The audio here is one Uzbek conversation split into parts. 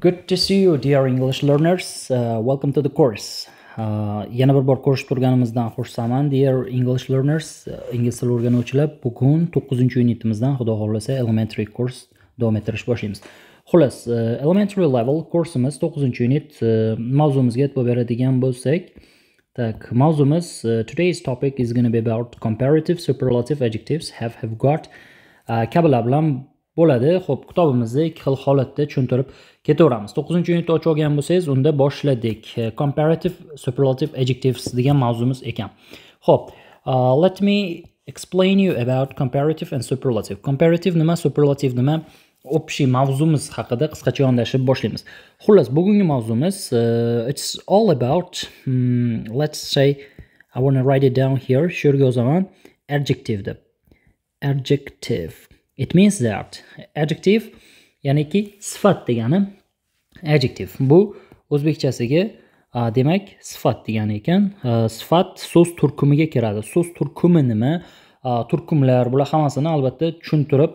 good to see you dear english learners uh, welcome to the course uh, yana bir bor ko'rishib turganimizdan xursandman dear english learners uh, ingliz tili o'rganuvchilar bugun to'qqizinchi unitimizdan xudo xohlasa elementary course davom ettirish boshlaymiz xullas uh, elementary level kursimiz to'qqizinchi unit mavzumizga e'tibor beradigan bo'lsak так mavzumiz today's topic is going to be about comparative superlative adjectives have have got kabilar bilan bo'ladi ho'p kitobimizni ikki xil holatda tushuntirib ketaveramiz to'qqizinchi unitni ochib olgan bo'lsangiz unda boshladik e, comparative superlative adjectives degan mavzumiz ekan ho'p uh, e, let me explain you about comparative and superlative comparative nima superlative nima общий mavzumiz haqida qisqacha yondashib boshlaymiz xullas bugungi mavzumiz uh, it's all about um, let's say i want to write it down here shu yerga yozaman adjective deb adjective it means that adjective ya'niki sifat degani adjective bu o'zbekchasiga demak sifat degani ekan sifat so'z turkumiga kiradi so'z turkumi nima turkumlar bular hammasini albatta tushuntirib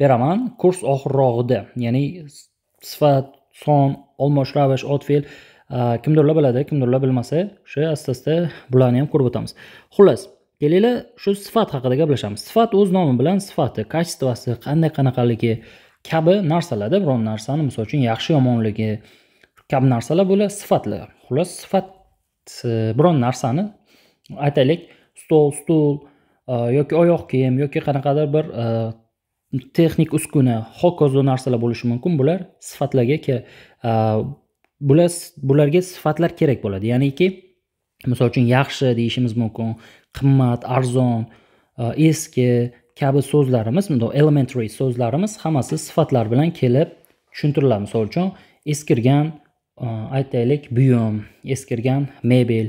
beraman kurs oxirrog'ida ya'ni sifat son olmosh ravish ot fe'l kimdirlar biladi kimdirlar bilmasa o'sha asta asta bularni ham ko'rib o'tamiz xullas kelinglar shu sifat haqida gaplashamiz sifat o'z nomi bilan sifati качествосi qanday qanaqaligi kabi narsalarda biron narsani misol uchun yaxshi yomonligi kabi narsalar bular sifatlar xullas sifat biron narsani aytaylik stol stul e, yoki oyoq kiyim yoki qanaqadir bir e, texnik uskuna hokazo narsalar bo'lishi mumkin bular sifatlarga e, bular bularga sifatlar kerak bo'ladi ya'niki misol uchun yaxshi deyishimiz mumkin qimmat arzon e, eski kabi so'zlarimiz bundoq elementary so'zlarimiz hammasi sifatlar bilan kelib tushuntiriladi misol uchun eskirgan e, aytaylik buyum eskirgan mebel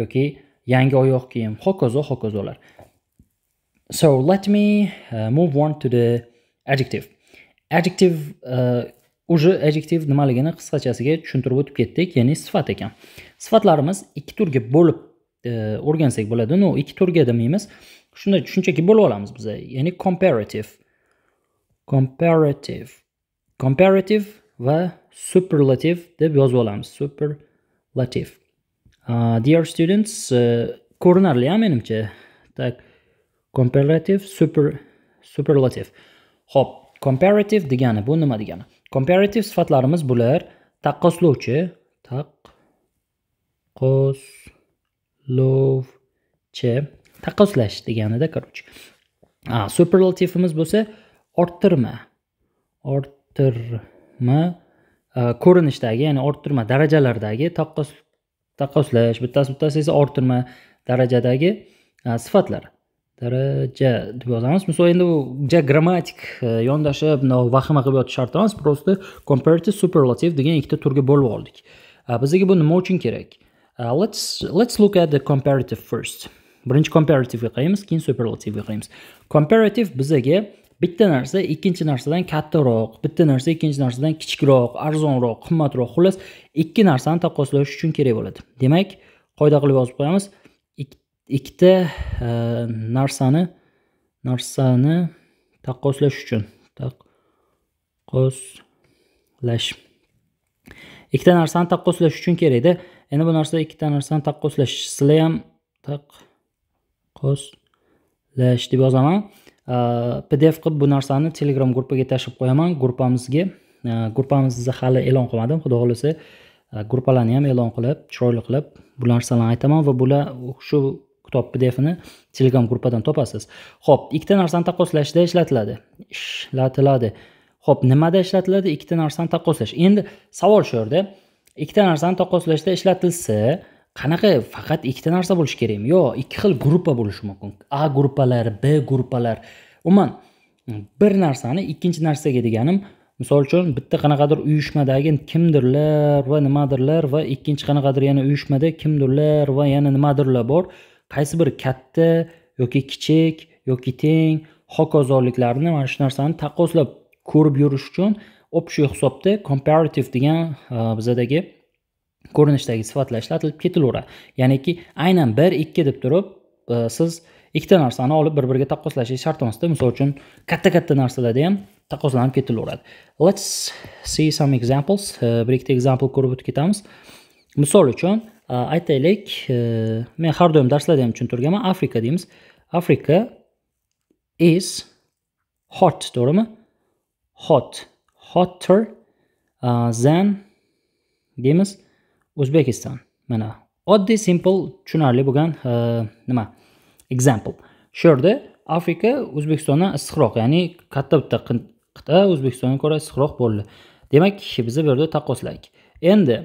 yoki yangi oyoq kiyim hokazo hokazolar so let me uh, move on to the adjective adjective uh, уже adjektiv nimaligini qisqachasiga tushuntirib o'tib ketdik ya'ni sifat ekan sifatlarimiz ikki turga bo'lib e, o'rgansak bo'ladi no ikki turga demaymiz shunday shunchaki bo'lib olamiz biza ya'ni comparative comparative comparative va superlative deb yozib olamiz superlative uh, dear students uh, ko'rinarli a menimcha так comparative super superlative ho'p comparative degani bu nima degani comparative sifatlarimiz bular taqqoslovchi taqqoslovchi taqqoslash deganida короче superlativimiz bo'lsa orttirma orttirma ko'rinishdagi ya'ni orttirma darajalardagi taqqos taqqoslash bittasi bittasi esa orttirma darajadagi sifatlar daraja deb yozamiz misol endi bu ja grammatik e, yondashib vahima qilib yotish shart emas просто comparative superlative degan ikkita turga bo'lib oldik e, bizga bu nima uchun kerak e, let's let's look at the comparative first birinchi comparativega qaraymiz keyin superlativega qaraymiz comparative bizaga bitta narsa ikkinchi narsadan kattaroq bitta narsa ikkinchi narsadan kichikroq arzonroq qimmatroq xullas ikki narsani taqqoslash uchun kerak bo'ladi demak qoida qilib yozib qo'yamiz ikkita e, narsani narsani taqqoslash uchun taqqoslash ikkita narsani taqqoslash uchun kerakda endi bu narsa ikkita narsani taqqoslash sizlar ham taqqoslash deb yozaman e, pdf qilib bu narsani telegram gruppaga tashib qo'yaman gruppamizga e, gruppamizni hali e'lon qilmadim xudo xohlasa gruppalarni ham e'lon qilib chiroyli qilib bu narsalarni aytaman va bular shu kitob pdfini telegram gruppadan topasiz ho'p ikkita narsani taqqoslashda ishlatiladi ishlatiladi ho'p nimada ishlatiladi ikkita narsani taqqoslash endi savol shu yerda ikkita narsani taqqoslashda ishlatilsa qanaqa faqat ikkita narsa bo'lishi kerakmi yo'q ikki xil gruppa bo'lishi mumkin a gruppalar b gruppalar umuman bir narsani ikkinchi narsaga deganim misol uchun bitta qanaqadir uyushmadagi kimdirlar va nimadirlar va ikkinchi qanaqadir yana uyushmada kimdirlar va yana nimadirlar bor qaysi bir katta yoki kichik yoki teng hokazoliklarni mana shu narsani taqqoslab ko'rib yurish uchun общий hisobda comparative degan e, bizadagi ko'rinishdagi sifatlar ishlatilib ketilaveradi ya'niki aynan bir ikki deb turib e, siz ikkita narsani olib bir biriga taqqoslashingiz shart emasda misol uchun katta katta narsalarda ham taqqoslanib ketilaveradi let's see some examples e, bir ikkita example ko'rib o'tib ketamiz misol uchun Э, aytaylik э, men har doim darslarda ham tushuntirganman afrika deymiz afrika is hot to'g'rimi hot hotter uh, than deymiz o'zbekiston mana oddiy simple tushunarli bo'lgan uh, nima example shu yerda afrika o'zbekistondan issiqroq ya'ni katta bitta qit'a o'zbekistonga ko'ra issiqroq bo'ldi demak biza bu yerda taqqoslaylik endi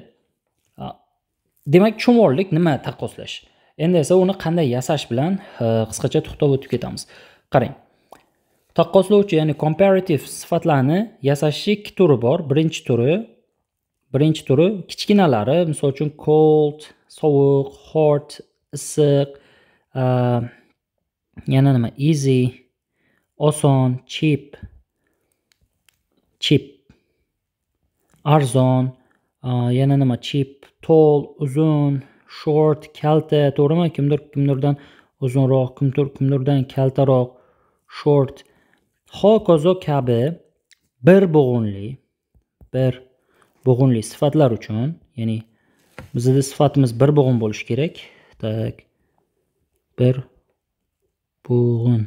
demak cho'morlik nima taqqoslash endi esa uni qanday yasash bilan e, qisqacha to'xtab o'tib ketamiz qarang taqqoslovchi ya'ni comparative sifatlarni yasashni ikki turi bor birinchi turi birinchi turi kichkinalari misol uchun cold sovuq hot issiq e, yana nima easy oson cheap cheap arzon e, yana nima cheap tall uzun short kalta to'g'rimi kimdir kimdirdan uzunroq kimdir kimdirdan kaltaroq short hokazo kabi bir bo'g'inli bir bo'g'inli sifatlar uchun ya'ni bizda sifatimiz bir bo'g'in bo'lishi kerak tak bir bo'g'in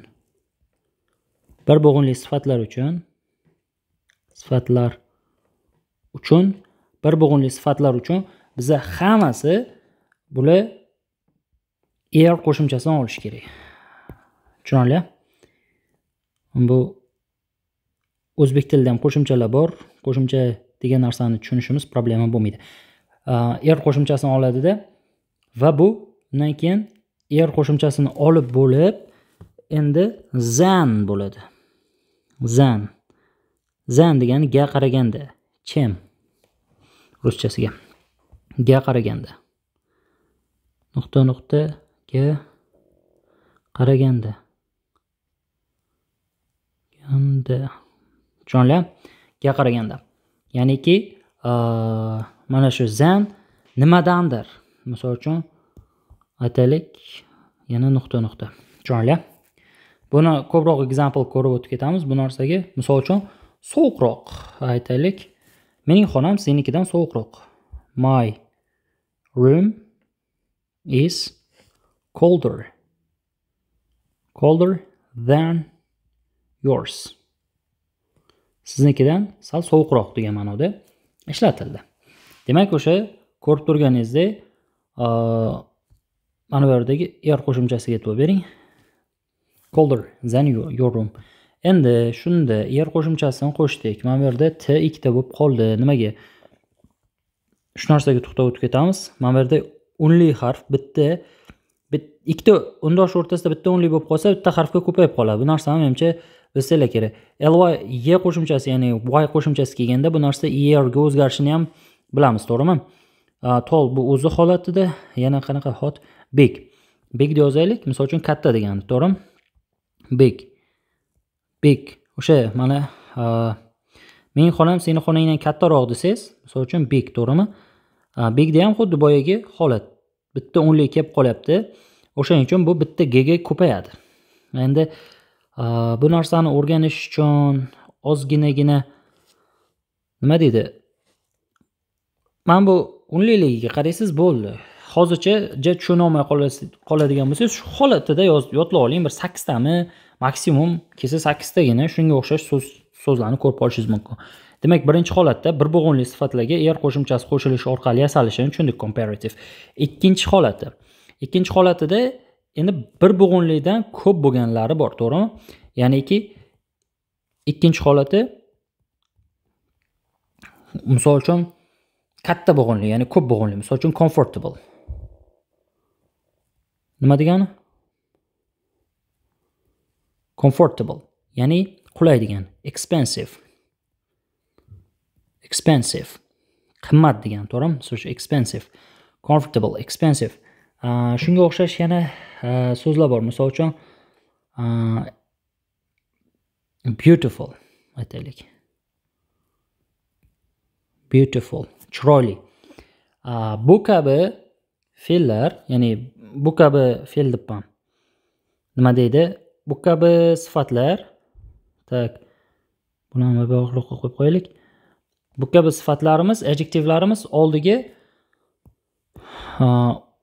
bir bo'g'inli sifatlar uchun sifatlar uchun bir bo'g'inli sifatlar uchun biza hammasi bular er qo'shimchasini olish kerak tushunarli bu o'zbek tilida ham qo'shimchalar bor qo'shimcha degan narsani tushunishimiz problema bo'lmaydi er qo'shimchasini oladida va bu undan keyin er qo'shimchasini olib bo'lib endi zan bo'ladi zan zan degani ga qaraganda chem ruschasiga ga qaraganda nuqta nuqta ga qaraganda ganda tushunarli ga qaraganda ya'niki e, mana shu zan nimadandir misol uchun aytaylik yana nuqta nuqta tushunarli buni ko'proq ekzampl ko'rib o'tib ketamiz bu narsaga misol uchun sovuqroq aytaylik mening xonam senikidan sovuqroq my room is colder colder than yours siznikidan sal sovuqroq degan ma'noda ishlatildi demak o'sha ko'rib turganingizdek uh, mana bu yerdagi er qo'shimchasiga e'tibor bering colder than your room endi shunda er qo'shimchasini qo'shdik mana bu yerda t ikkita bo'lib qoldi nimaga shu narsaga to'xtab o'tib ketamiz mana bu yerda unli harf bitta ikkita undosh o'rtasida bitta unli bo'lib qolsa bitta harfga ko'payib qoladi bu narsani menimcha bilsanglar kerak ly e qo'shimchasi ya'ni y qo'shimchasi kelganda bu narsa erga o'zgarishini ham bilamiz to'g'rimi tol bu o'zi holatida yana qanaqa hot big big deb yozaylik misol uchun katta degani to'g'rimi big big o'sha mana mening xonam seni xonangdan kattaroq desangiz misol uchun big to'g'rimi bekda ham xuddi boyagi holat bitta o'nlik kelib qolyapti o'shaning uchun bu bitta gga ko'payadi endi bu narsani o'rganish uchun ozginagina nima deydi mana bu o'nlikligiga qaraysiz bo'ldi hozircha ja tushuna olmay qoladigan bo'lsangiz shu holatida yodlab oling bir sakkiztami maksimum kelsa sakkiztagina shunga o'xshash so'z so'zlarni ko'rib olishingiz mumkin demak birinchi holatda bir bo'g'inli sifatlarga er qo'shimchasi qo'shilishi orqali yasalishini tushundik comparative ikkinchi holati ikkinchi holatida endi bir bo'g'inlidan ko'p bo'lganlari bor to'g'rimi ya'niki ikkinchi holati misol uchun katta bo'g'inli ya'ni ko'p bo'g'inli misol uchun comfortable nima degani comfortable ya'ni qulay degani expensive expensive qimmat degani to'g'rimi misol uchun expensive comfortable expensive shunga o'xshash yana so'zlar bor misol uchun beautiful aytaylik beautiful chiroyli bu kabi fe'llar ya'ni bu kabi fe'l debman nima deydi bu kabi sifatlar так buni ham bog'liqqa qo'yib qo'yaylik bu kabi sifatlarimiz adjektivlarimiz oldigi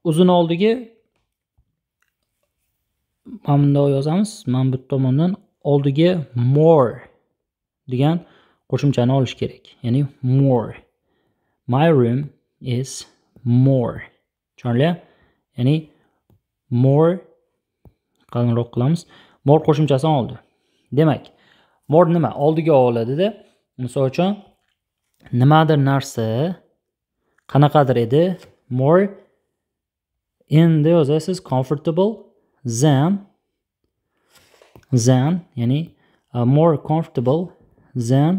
uzun oldigi mana bundoq yozamiz mana bu tomondan oldiga more degan qo'shimchani olish kerak ya'ni more my room is more tushunarli ya'ni more qalinroq qilamiz more qo'shimchasini oldi demak more nima oldiga oladida misol uchun nimadir narsa qanaqadir edi more endi yozasiz comfortable than than ya'ni uh, more comfortable than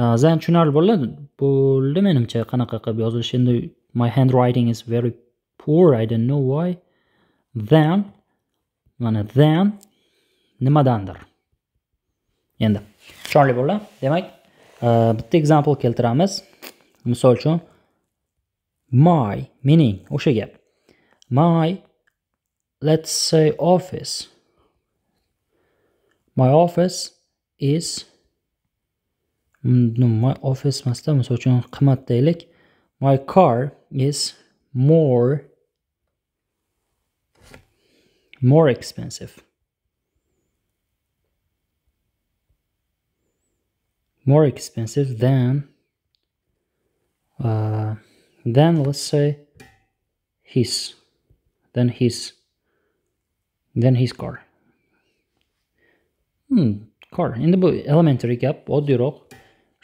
uh, than tushunarli bo'ladi bo'ldi menimcha qanaqa qilib yozilishi endi my handwriting is very poor i don't know why than mana than nimadandir endi tushunarli bo'ldi demak bitta э, example keltiramiz misol uchun my mening o'sha gap my let's say office my office is my office emasda misol uchun qimmat deylik my car is more more expensive more expensive than uh, than let's say his than his than his car. Hmm, car. Endi bu elementary gap oddiyroq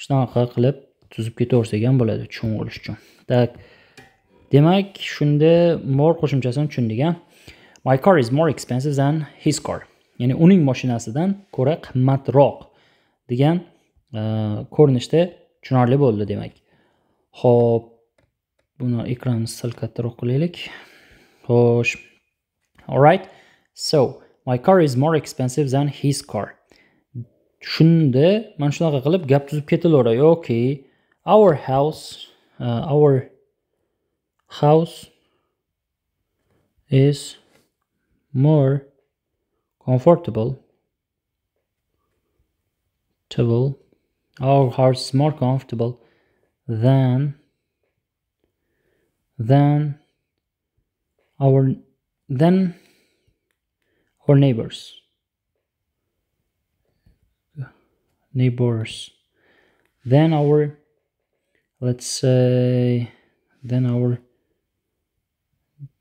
shunaqa qilib tuzib ketaversak ham bo'ladi tushung'ilish uchun. Так. Demak, shunda more qo'shimchasini tushundik a. My car is more expensive than his car. Ya'ni uning mashinasidan ko'ra qimmatroq degan ko'rinishda tushunarli bo'ldi demak ho'p buni ekranimizni sal kattaroq qilaylik xo'sh alright so my car is more expensive than his car shunda mana shunaqa qilib gap tuzib ketaveradi yoki our house uh, our house is more comfortable table our is more comfortable than than our than our neighbors neighbors then our let's say then our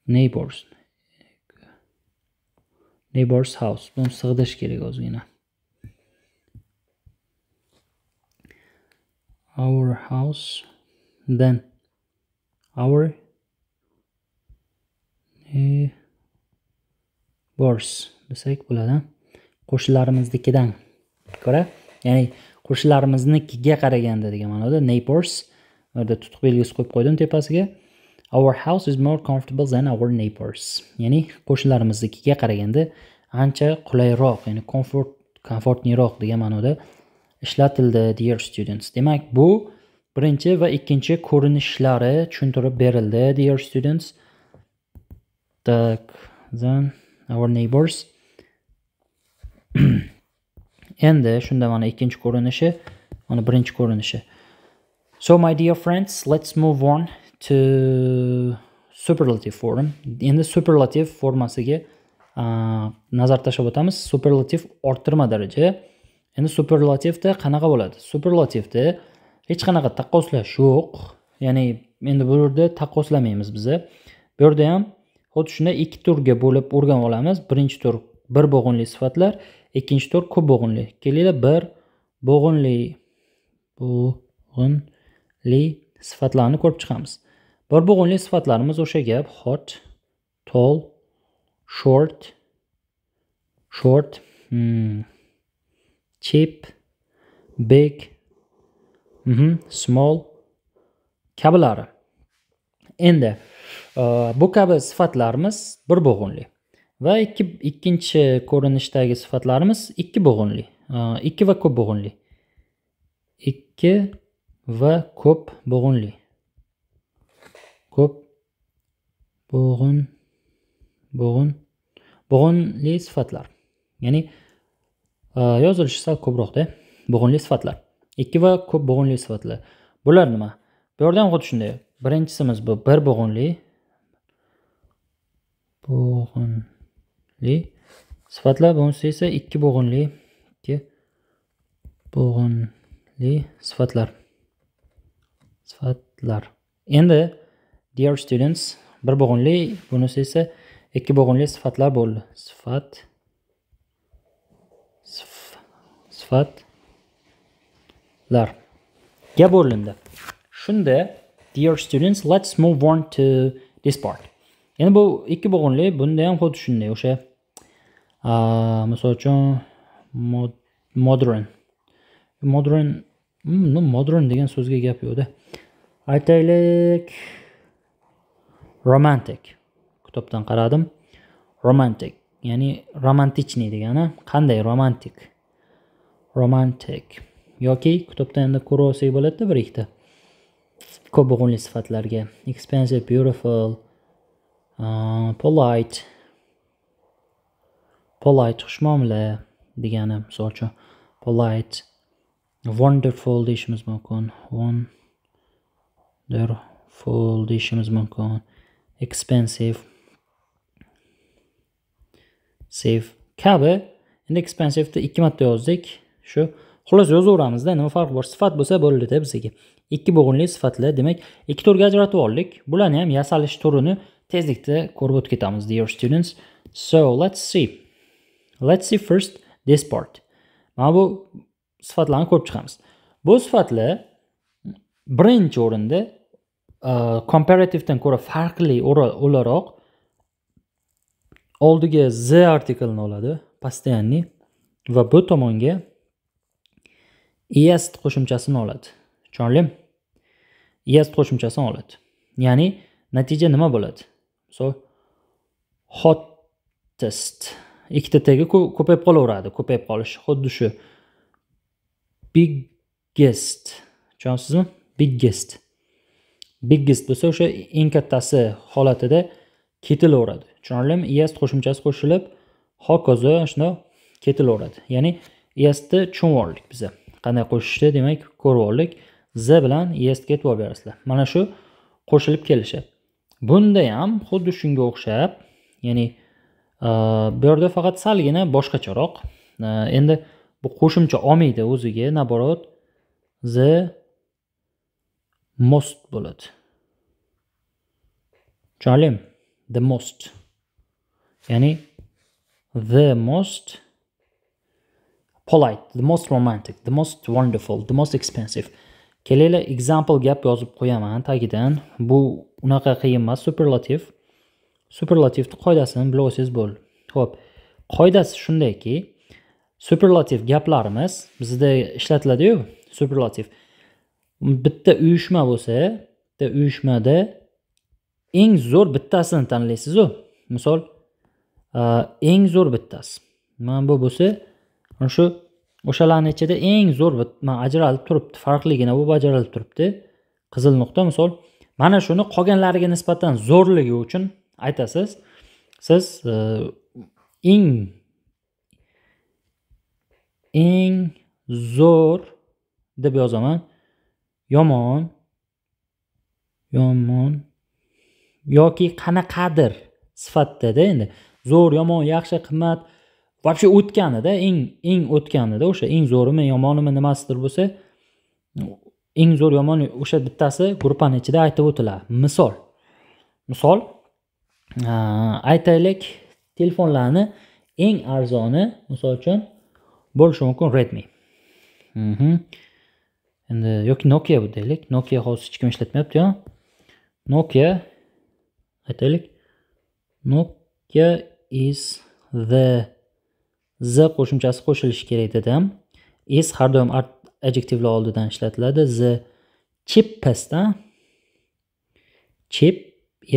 neighbors neighbors house our house then our neighbors desak bo'ladi qo'shnilarimiznikidan ko'ra ya'ni qo'shnilarimiznikiga qaraganda degan ma'noda neighbors bu yerda tutuq belgisi qo'yib qo'ydim tepasiga our house is more comfortable than our neighbors ya'ni qo'shnilarimiznikiga qaraganda ancha qulayroq ya'ni komfort komfortniroq degan ma'noda ishlatildi dear students demak bu birinchi va ikkinchi ko'rinishlari tushuntirib berildi dear students так then our neighbors endi shunda mana ikkinchi ko'rinishi mana birinchi ko'rinishi so my dear friends let's move on to superlative form endi superlative formasiga uh, nazar tashlab o'tamiz superlative orttirma daraja endi superlativda qanaqa bo'ladi superlativda hech qanaqa taqqoslash yo'q ya'ni endi bu yerda taqqoslamaymiz biza bu yerda ham xuddi shunday ikki turga bo'lib o'rganib olamiz birinchi tur bir bo'g'inli sifatlar ikkinchi tur ko'p bo'g'inli kelinglar bir bo'g'inli bo'g'inli sifatlarni ko'rib chiqamiz bir bo'g'inli sifatlarimiz o'sha gap hot tall short short hmm, cheap big mm -hmm, small kabilari endi e, bu kabi sifatlarimiz bir bo'g'inli va ikki ikkinchi ko'rinishdagi sifatlarimiz ikki bo'g'inli e, ikki va ko'p bo'g'inli ikki va ko'p bo'g'inli ko'p bo'g'in bo'g'in bo'g'inli sifatlar ya'ni Э, yozilishi sal ko'proqda bo'g'inli sifatlar ikki va ko'p bo'g'inli sifatlar bular nima bu yerda ham xuddi shunday birinchisimiz bu bir bo'g'inli bo'g'inli sifatlar bunisi esa ikki bo'g'inli ikki bo'g'inli sifatlar sifatlar endi dear students bir bo'g'inli bunisi esa ikki bo'g'inli sifatlar bo'ldi sifat sifatlar ga bo'lindi shunda dear students let's move on to this part ya'ni bu ikki bo'g'inli bunda ham xuddi shunday o'sha misol uchun modern modern hmm, modern degan so'zga gap yo'qda aytaylik romantik kitobdan qaradim romantik ya'ni romantichniy degani qanday romantik romantik yoki kitobda endi ko'ra olsak bo'ladida bir ikkita ko'p bo'g'inli sifatlarga expensive beautiful uh, polite polite xushmuomala degani misol uchun polite wonderful deyishimiz mumkin wonderful deyishimiz mumkin expensive save kabi endi expensiveni ikki marta yozdik shu xullas yozaveramizda nima farqi bor sifat bo'lsa bo'ldi bizga ikki bo'g'inli sifatlar demak ikki turga ajratib oldik bularni ham yasalish turini tezlikda ko'rib o'tib ketamiz dear students so let's see let's see first this part mana bu sifatlarni ko'rib chiqamiz bu sifatlar birinchi o'rinda uh, comparativedan ko'ra farqli o'laroq oldiga z artiklini oladi постоянный va bu tomonga est qo'shimchasini oladi tushunarlimi est qo'shimchasini oladi ya'ni natija nima bo'ladi misol hottest ikkita tegi ko'payib qolaveradi ko'payib qolishi xuddi shu biggest tushunyapsizmi biggest biggest bo'lsa o'sha eng kattasi holatida ketilaveradi tushunarlimi est qo'shimchasi qo'shilib hokazo shundoq ketilaveradi ya'ni esni tushunib oldik biza qanday qo'shishni demak ko'rib oldik z bilan esga e'tibor berasizlar mana shu qo'shilib kelishi bunda ham xuddi shunga o'xshab ya'ni e, bu yerda faqat salgina boshqacharoq e, endi bu qo'shimcha olmaydi o'ziga наоборот z most bo'ladi tushunarlimi the most ya'ni the most polite the most romantic the most wonderful the most expensive kelinglar example gap yozib qo'yaman tagidan bu unaqa qiyin emas superlativ superlativni qoidasini bilib olsangiz bo'ldi ho'p qoidasi shundayki superlativ gaplarimiz bizda ishlatiladiyu superlativ bitta uyushma bo'lsa bitta uyushmada eng zo'r bittasini tanlaysizu misol eng zo'r bittasi mana bu bo'lsa shu o'shalarni ichida eng zo'r man ajralib turibdi farqligina bu bajarilib turibdi qizil nuqta misol mana shuni qolganlariga nisbatan zo'rligi uchun aytasiz siz e, eng eng zo'r deb yozaman yomon yomon yoki qanaqadir sifatdada endi zo'r yomon yaxshi qimmat вообще o'tganida eng eng o'tganida o'sha eng zo'rimi yomonimi nimasidir bo'lsa eng zo'r yomon o'sha bittasi gruppani ichida aytib o'tiladi misol misol aytaylik telefonlarni eng arzoni misol uchun bo'lishi mumkin redmi mhm. endi yoki nokia deylik nokia hozir hech kim ishlatmayaptiyu nokia aytaylik nokia is the z qo'shimchasi qo'shilishi kerak dedim s har doim adjektivlar oldidan ishlatiladi z cheapestda chep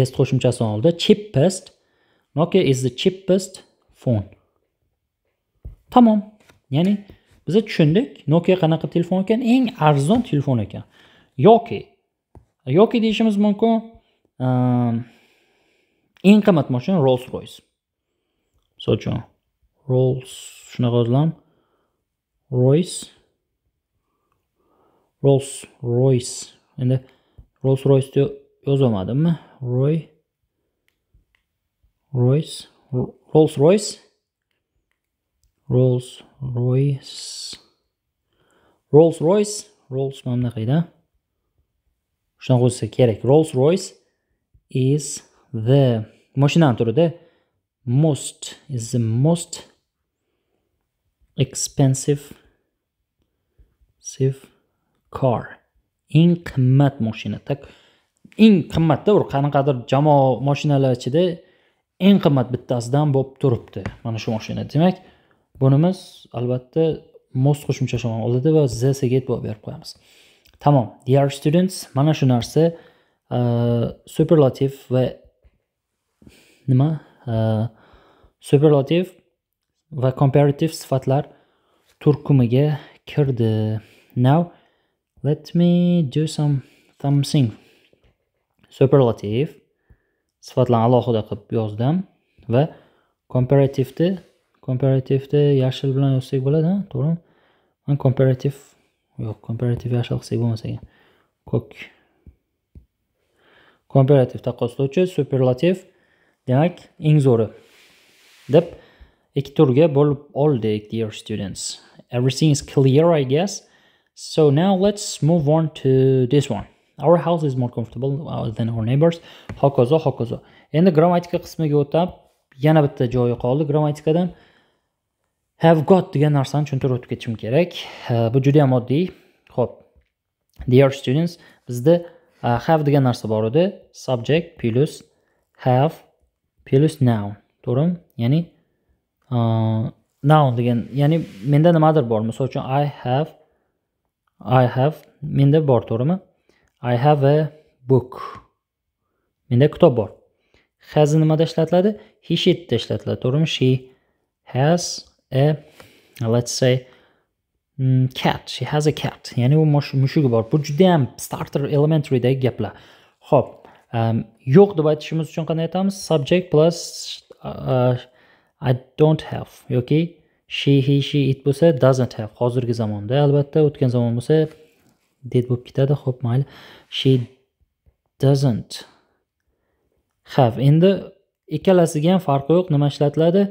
es qo'shimchasi oldi cheapest nokia is the cheapest phone tamom ya'ni biz tushundik nokia qanaqa telefon ekan eng arzon telefon ekan yoki yoki deyishimiz mumkin ehm, eng qimmat mashina rolls royce misol uchun Rolls şuna yoziladi Royce Rolls Royce endi Rolls Royce yazamadım mı? Roy Royce Rolls Royce Rolls Royce Rolls Royce Rolls mana bunaqada Şuna bo'lsa kerak Rolls Royce is the turu de, most is the most expensive car eng qimmat mashina так eng qimmatda bir qanaqadir jamoa mashinalar ichida eng qimmat bittasidan bo'lib turibdi mana shu mashina demak bunimiz albatta mos qo'shimcha shamol oladi va z seget bo'lib berib qo'yamiz tamom dear students mana shu narsa uh, superlativ va nima uh, superlativ va comparative sifatlar turkumiga kirdi now let me do some something superlative sifatlarni alohida qilib yozdim va comparativeni comparativeni yashil bilan yozsak bo'ladi to'g'rimi comparativ comparative yo'q comparative yashil qilsak bo'lmas ekan ko'k comparativ taqqoslovchi superlativ demak eng zo'ri deb ikki turga bo'lib oldik dear students everything is clear i guess so now let's move on to this one our house is more comfortable uh, than our neighbors hokazo hokazo endi grammatika qismiga o'tib yana bitta joyi qoldi grammatikadan have got degan narsani tushuntirib o'tib ketishim kerak bu juda ham oddiy ho'p dear students bizda uh, have degan narsa bor edi subject plus have plus noun to'g'rimi ya'ni Uh, noun degan ya'ni menda nimadir bor misol uchun i have i have menda bor to'g'rimi i have a book menda kitob bor hazi nimada ishlatiladi he shitda ishlatiladi to'g'rimi she has a let's say mm, cat she has a cat ya'ni u mushugi bor bu judayam starter elementarydagi gaplar ho'p um, yo'q deb aytishimiz uchun qanday aytamiz subject plus uh, i don't have yoki she he she it bo'lsa doesn't have hozirgi zamonda albatta o'tgan zamon bo'lsa did bo'lib ketadi ho'p mayli she doesn't have endi ikkalasiga ham farqi yo'q nima ishlatiladi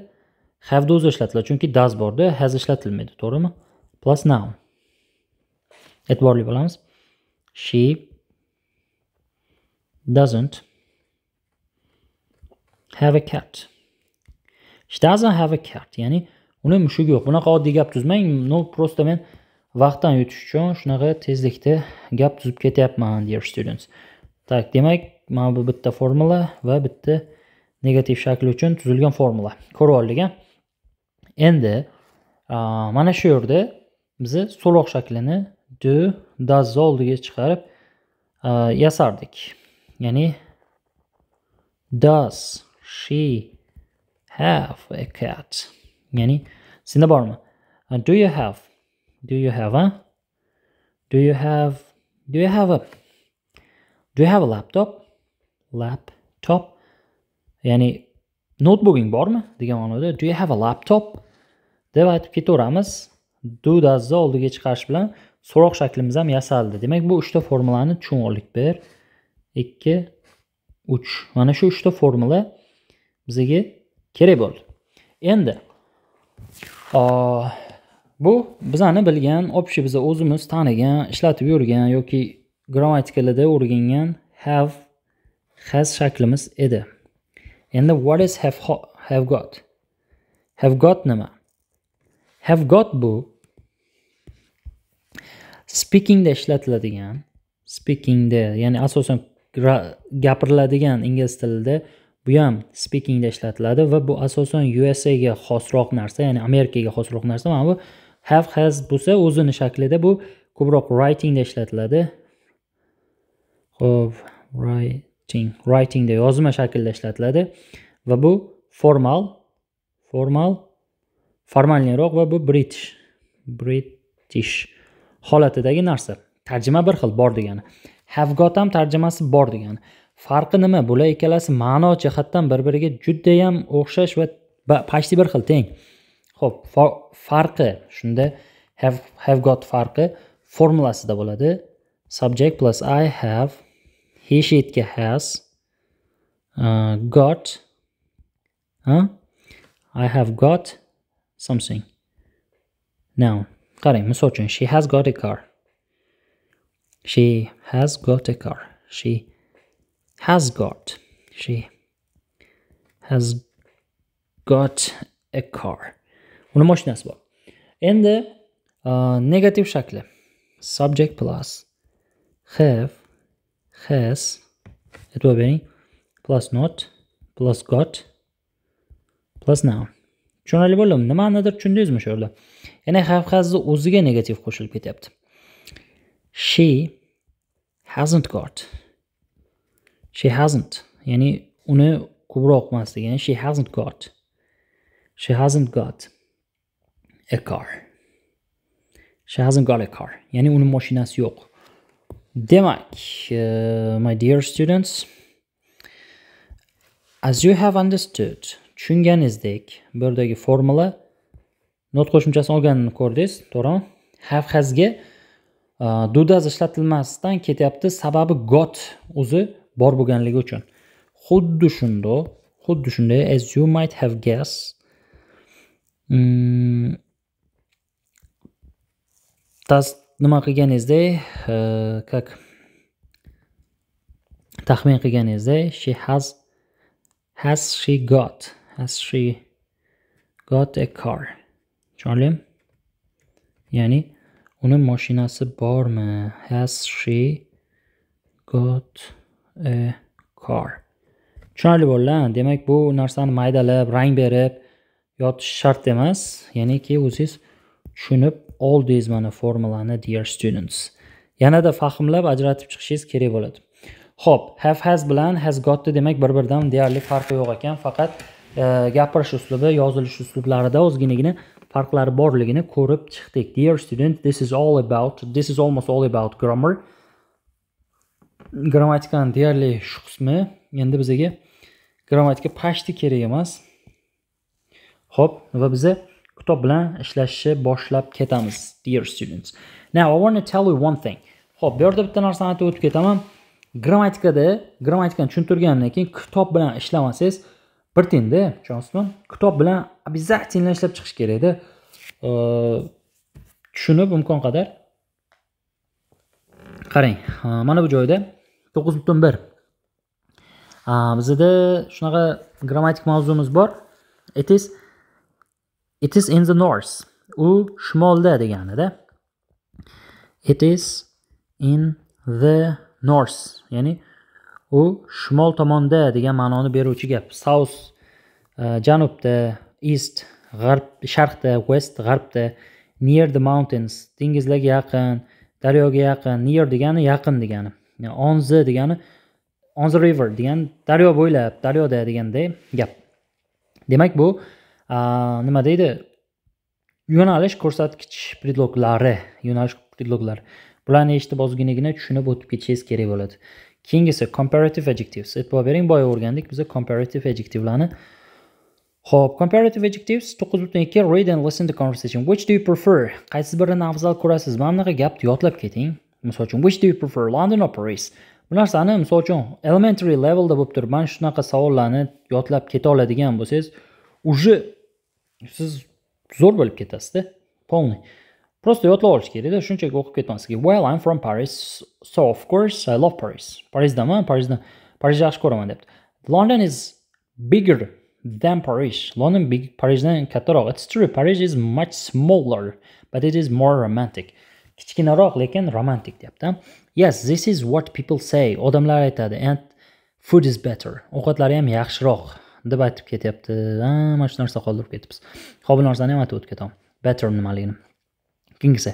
haveni o'zi ishlatiladi chunki does borda has ishlatilmaydi to'g'rimi plus noun e'tiborli bo'lamiz she doesn't have a cat She doesn't have a cat. Ya'ni uni mushugi yo'q. Bunaqa oddiy gap tuzmang. No, просто men vaqtdan yutish uchun shunaqa tezlikda gap tuzib ketyapman, dear students. Tak, demak, mana bu bitta formula va bitta negativ shakli uchun tuzilgan formula. Ko'rib oldik, Endi mana shu yerda biza so'roq shaklini do does oldiga chiqarib yasardik. Ya'ni does she have a cat ya'ni senda bormi uh, do you have do you have a do you have do you have a do you have a laptop laptop ya'ni notebooking bormi degan ma'noda do you have a laptop deb aytib ketaveramiz do does oldiga chiqarish bilan so'roq shaklimiz ham yasaldi demak bu uchta formulani tushunib oldik bir ikki uch mana shu uchta formula bizga kerak bo'ldi endi bu bizani bilgan общий biza o'zimiz tanigan ishlatib yurgan yoki grammatikalarda o'rgangan have has shaklimiz edi endi what is have, have got have got nima have got bu speakingda ishlatiladigan speakingda ya'ni asosan gapiriladigan ingliz tilida bu ham speakingda ishlatiladi va bu asosan usaga xosroq narsa ya'ni amerikaga xosroq narsa mana bu have has bo'lsa o'zini shaklida bu ko'proq writingda ishlatiladi ho'p writing writingda yozma shaklda ishlatiladi va bu formal formal formalniroq va bu british british holatidagi narsa tarjima bir xil bor degani have got ham tarjimasi bor degani farqi nima bular ikkalasi ma'no jihatdan bir biriga judayam o'xshash va почти bir xil teng ho'p farqi shunda have, have got farqi formulasida bo'ladi subject plus i have he she itga has uh, got huh? i have got something now qarang misol uchun she has got a car she has got a car she has got she has got a car. Bunun maşinası var. And the uh, negative şekli. Subject plus have has etwa beni plus not plus got plus noun. tushunarli bo'ldimi nima ma'nodir tushundingizmi shu yerda ya'ni have hasni o'ziga negativ qo'shilib ketyapti she hasn't got She hasn't. Ya'ni uni ko'proq emasdi. Ya'ni she hasn't got. She hasn't got a car. She hasn't got a car. Ya'ni uni mashinasi yo'q. Demak, uh, my dear students, as you have understood, tushunganingizdek, bu yerdagi formula not qo'shimchasini olganini ko'rdingiz, to'g'rimi? Have hasga uh, do does ishlatilmasdan ketyapti, sababi got o'zi bor bo'lganligi uchun xuddi shundoq xuddi shunday as you might have guess hmm, nima qilganingizda как taxmin qilganingizda she has has she got has she got a car tushunarlimi ya'ni uni moshinasi bormi has she got a e, car tushunarli bo'ldilar demak bu narsani maydalab rang berib yotish shart emas ya'niki o'zingiz tushunib oldingiz mana formulani dear students yanada fahmlab ajratib chiqishingiz kerak bo'ladi ho'p have has bilan has gotni demak bir biridan deyarli farqi yo'q ekan faqat e, gapirish uslubi yozilish uslublarida ozginagina farqlari borligini ko'rib chiqdik dear student this is all about this is almost all about grammar grammatikani deyarli shu qismi endi bizaga grammatika pashti kerak emas ho'p va biza kitob bilan ishlashni boshlab ketamiz dear students now i want to tell you one thing ho'p bu yerda bitta narsani aytib o'tib ketaman grammatikada grammatikani tushuntirgandan keyin kitob bilan ishlamasangiz bir tiyinda tushunyapsizmi kitob bilan обязательно ishlab chiqish kerakda tushunib imkon qadar qarang mana bu joyda to'qqiz butun bir bizada shunaqa grammatik mavzumiz bor it is it is in the north u shimolda deganida it is in the north ya'ni u shimol tomonda degan ma'noni beruvchi gap south e, janubda east g'arb sharqda west g'arbda near the mountains dengizlarga yaqin daryoga yaqin near degani yaqin degani on the degani on the river degan daryo bo'ylab daryoda deganday gap demak bu nima deydi yo'nalish ko'rsatkich predloglari yo'nalish predloglar bularni eshitib ozginagina tushunib o'tib ketishingiz kerak bo'ladi keyingisi comparative adjectives e'tibor bering boya o'rgandik biza comparative adjectivelarni ho'p comparative adjectives to'qqiz butun ikki read and listen to conversation which do you prefer qaysi birini afzal ko'rasiz mana bunaqa gapni yodlab keting misol uchun which do you prefer london or paris bu narsani misol uchun elementary levelda bo'lib turib mana shunaqa savollarni yodlab keta oladigan bo'lsangiz уже siz zo'r bo'lib ketasizda полный просто yodlab olish kerakda shunchaki o'qib ketmasligi well i'm from paris so of course i love paris parizdaman Parisdan parisni yaxshi ko'raman debdi london is bigger than Paris. London big Parisdan kattaroq. It's true, Paris is much smaller, but it is more romantic. kichkinaroq lekin romantik deyapti yes this is what people say odamlar aytadi and food is better ovqatlari ham yaxshiroq deb aytib ketyapti mana shu narsa qoldirib ketibmiz ho bu narsani ham aytib o'tib ketaman better nimaligini keyingisi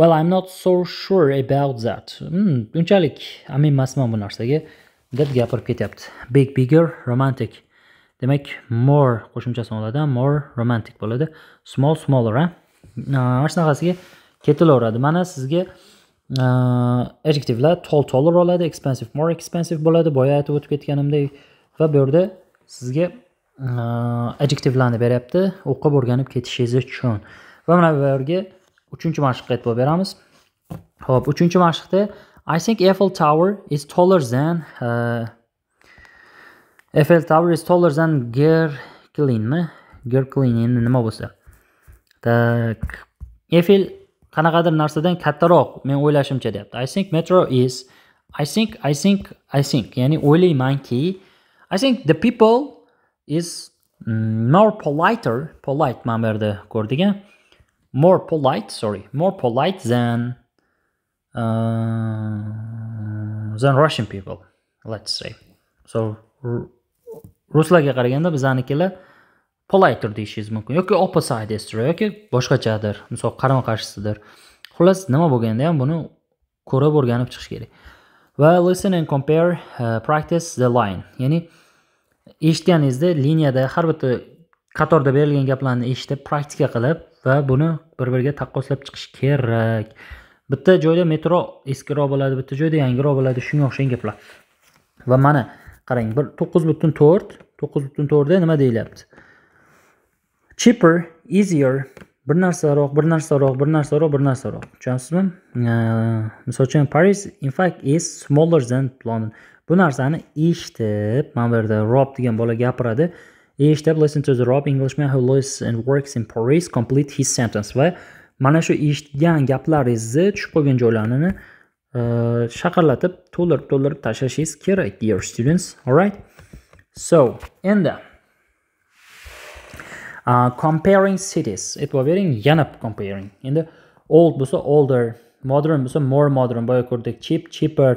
well i'm not so sure about that hmm, unchalik amin emasman bu narsaga deb gapirib ketyapti big bigger romantic demak more qo'shimchasini oladi more romantic bo'ladi small smaller a shunaqqasiga ketilaveradi mana sizga e, adjektivlar tall taller oladi expensive more expensive bo'ladi boya aytib o'tib ketganimdek va bu yerda sizga e, adjektivlarni beryapti o'qib o'rganib ketishingiz uchun va mana bu yerga uchinchi mashqqa e'tibor beramiz ho'p uchinchi mashqda i think eiffel tower is taller than uh, eiffel tower is taller than ger klin endi nima bo'lsa так eiffel qanaqadir narsadan kattaroq men o'ylashimcha deyapti i think metro is i think i think i think ya'ni o'ylaymanki i think the people is mm, more politer polite mana bu yerda ko'rdik more polite sorry more polite than uh, than russian people let's say so ruslarga qaraganda bizanikilar polaytir deyishingiz mumkin yoki opposite yoki boshqachadir misol qarama qarshisidir xullas nima bo'lganda ham buni ko'rib o'rganib chiqish kerak va listen and compare uh, practice the line ya'ni eshitganingizda liniyada har bitta qatorda berilgan gaplarni eshitib praktika qilib va buni bir biriga taqqoslab chiqish kerak bitta joyda metro eskiroq bo'ladi bitta joyda yangiroq bo'ladi shunga o'xshagan gaplar va mana qarang bir to'qqiz butun to'rt to'qqiz butun to'rtda nima deyilyapti cheaper easier bir narsaroq bir narsaroq bir narsaroq bir narsaroq tushunyapsizmi misol uchun paris in fact is smaller than london bu narsani eshitib mana bu yerda rob degan bola gapiradi eshitib listen to the rob englishman who lives and works in paris complete his sentence va mana shu eshitgan gaplaringizni tushib qolgan joylarini e, shaqirlatib to'ldirib to'ldirib tashlashingiz kerak dear students alright so endi uh, comparing cities aytavering yana comparing endi old bo'lsa older modern bo'lsa more modern boya ko'rdik cheap cheaper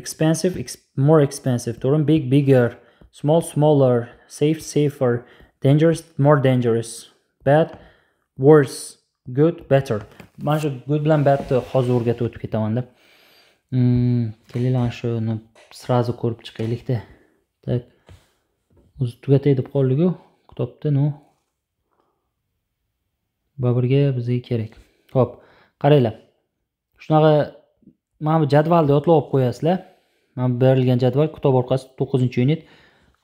expensive ex more expensive to'g'rimi big bigger small smaller safe safer dangerous more dangerous bad worse good better mana shu good bilan badni hozir o'rgatib o'tib ketamanda hmm, kelinglar shuni сразу ko'rib chiqaylikda так o'zi tugatay deb qoldiku kitobda ну boburga bizga kerak ho'p qaranglar shunaqa mana bu jadvalni yodlab olib qo'yasizlar mana bu berilgan jadval kitob orqasi to'qqizinchi unit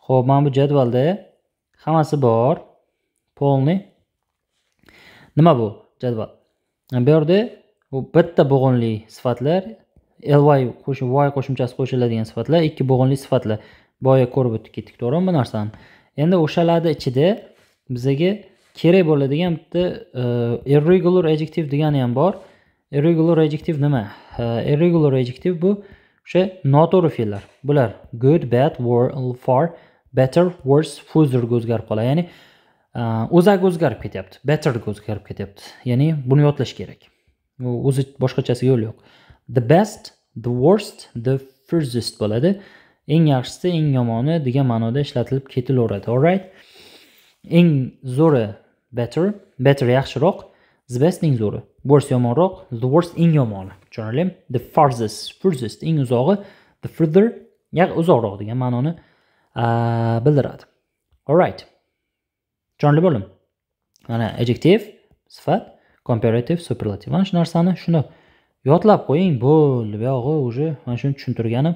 ho'p mana bu jadvalda hammasi bor полный nima bu jadval bu yerda bitta bo'g'inli sifatlar ly qo'shib y qo'shimchasi qo'shiladigan sifatlar ikki bo'g'inli sifatlar boya ko'rib o'tib ketdik to'g'rimi bu narsani endi o'shalarni ichida bizaga kerak bo'ladigan bitta e, irregular adjektiv degani ham bor irregular adjektiv nima e, irregular adjektiv bu o'sha noto'g'ri fe'llar bular good bad war far better worse fuzerga o'zgarib qoladi ya'ni e, o'zagi o'zgarib ketyapti betterga o'zgarib ketyapti ya'ni buni yodlash kerak u o'zi boshqachasi yo'l yo'q the best the worst the furthest bo'ladi eng yaxshisi eng yomoni degan ma'noda ishlatilib ketilaveradi alright eng zo'ri better better yaxshiroq the best eng zo'ri worst yomonroq the worst eng yomoni tushunarlimi the farthest furthest eng uzog'i the further ya uzoqroq degan ma'noni bildiradi alright tushunarli bo'lim mana adjective sifat comparative superlativ mana shu narsani shuni yodlab qo'ying bo'ldi buyog'i уже mana shuni tushuntirganim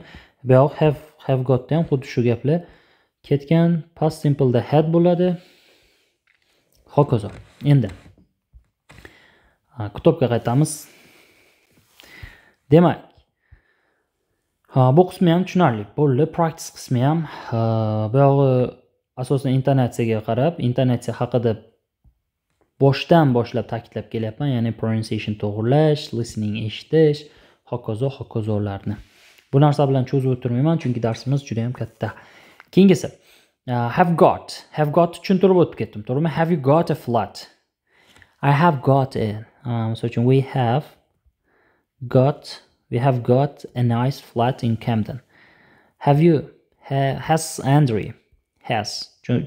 buyog'i have have gotda ham xuddi shu gaplar ketgan past simpleda had bo'ladi hokazo endi kitobga qaytamiz demak bu qismi ham tushunarli bo'ldi practice qismi ham buyog'i asosan intonatsiyaga qarab intonatsiya haqida boshdan boshlab ta'kidlab kelyapman ya'ni pronunciation to'g'irlash listening eshitish hokazo hokazolarni bu narsa bilan cho'zib o'tirmayman chunki darsimiz juda yam katta keyingisi uh, have got have got چون تو رو بود تو رو have you got a flat I have got a um, so we have got we have got a nice flat in Camden have you ha, has Andrew has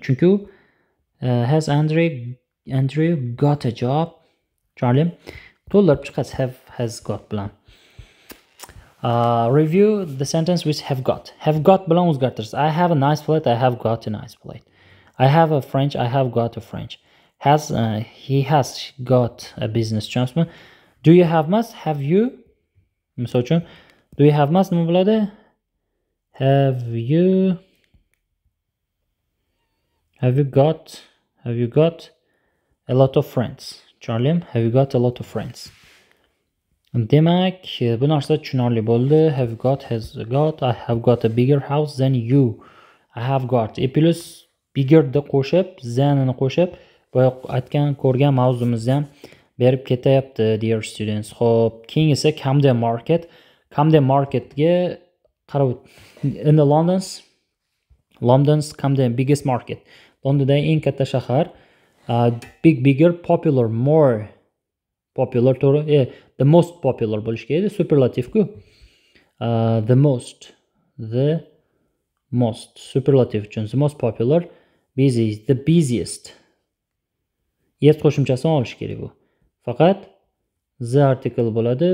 çünkü uh, has Andrew Andrew got a job Charlie To'ldirib chiqasiz have has got bilan uh, review the sentence which have got. Have got belongs gutters. I have a nice plate. I have got a nice plate. I have a French. I have got a French. Has uh, he has got a business transfer? Do you have must? Have you? So do you have must nima Have you Have you got have you got a lot of friends? Charlie, have you got a lot of friends? demak bu narsa tushunarli bo'ldi have got has got i have got a bigger house than you i have got e plyus biggerni qo'shib thanini qo'shib boyoq aytgan ko'rgan mavzumizni ham berib ketayapti dear students ho'p keyin esa camden market camden marketga qarab in the londons london's camden biggest market londonda eng katta shahar uh, big bigger popular more popular to'g'ri e the most popular bo'lishi kerak edi superlativku uh, the most the most superlativ uchun the most popular busy the busiest yes qo'shimchasini olish kerak bu faqat the article bo'ladi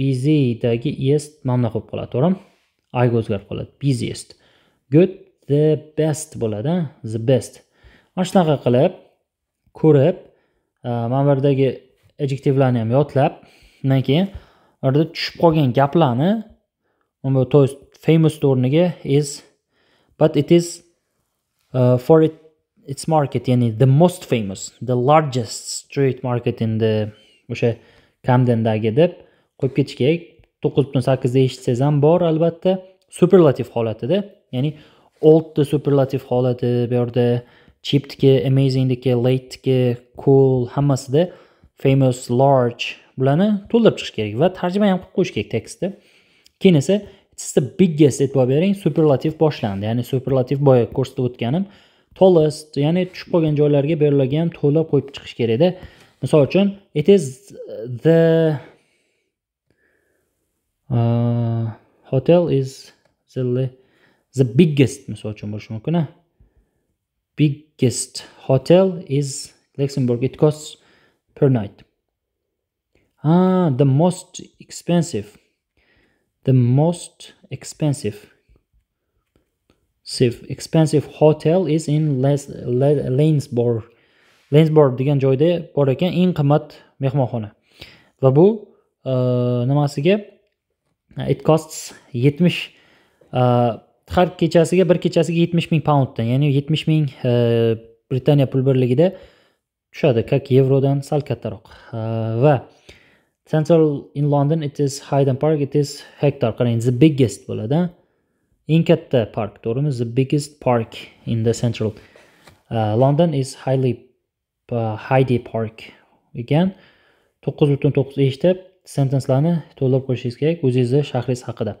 busydagi est mana bo'lib qoladi to'g'rimi iga o'zgarib qoladi busiest good the best bo'ladi the best mana shunaqa qilib ko'rib uh, mana bu yerdagi adjektivlarni ham yodlab undan keyin u tushib qolgan gaplarni то есть famous o'rniga is but it is uh, for it, its market ya'ni the most famous the largest street market in the o'sha kamdendagi deb qo'yib ketish kerak to'qqiz butun sakkiz eshitsangiz ham bor albatta superlativ holatida ya'ni oldni superlativ holati bu yerda cheapniki amazingniki latenniki cool hammasida famous large bularni to'ldirib chiqish kerak va tarjima ham qilib qo'yish kerak tekstni keyin esa it's the biggest e'tibor bering superlativ boshlandi ya'ni superlativ boya ko'rsatib o'tganim tallest ya'ni tushib qolgan joylarga beriladigan ham to'lab qo'yib chiqish kerakda misol uchun it is the uh, hotel is the, the biggest misol uchun bo'lishi mumkin biggest hotel is Luxembourg. It costs per night. Ah, the most expensive. The most expensive. expensive hotel is in Lanesborough. Lanesborough degan joyda bor ekan eng qimmat mehmonxona. Va bu eh, nimasiga it costs 70 eh, har kechasiga bir kechasiga 70 ming pounddan, ya'ni 70 ming eh, Britaniya pul birligida tushadi как yevrodan sal kattaroq va central in london it is hayden park it is hektor qarang the biggest bo'ladi eng katta park to'g'rimi the biggest park in the central uh, london is highly uh, highly park ekan to'qqiz butun to'qqiz eshitib sentenslarni to'ldirib qo'yishingiz kerak o'zingizni shahringiz haqida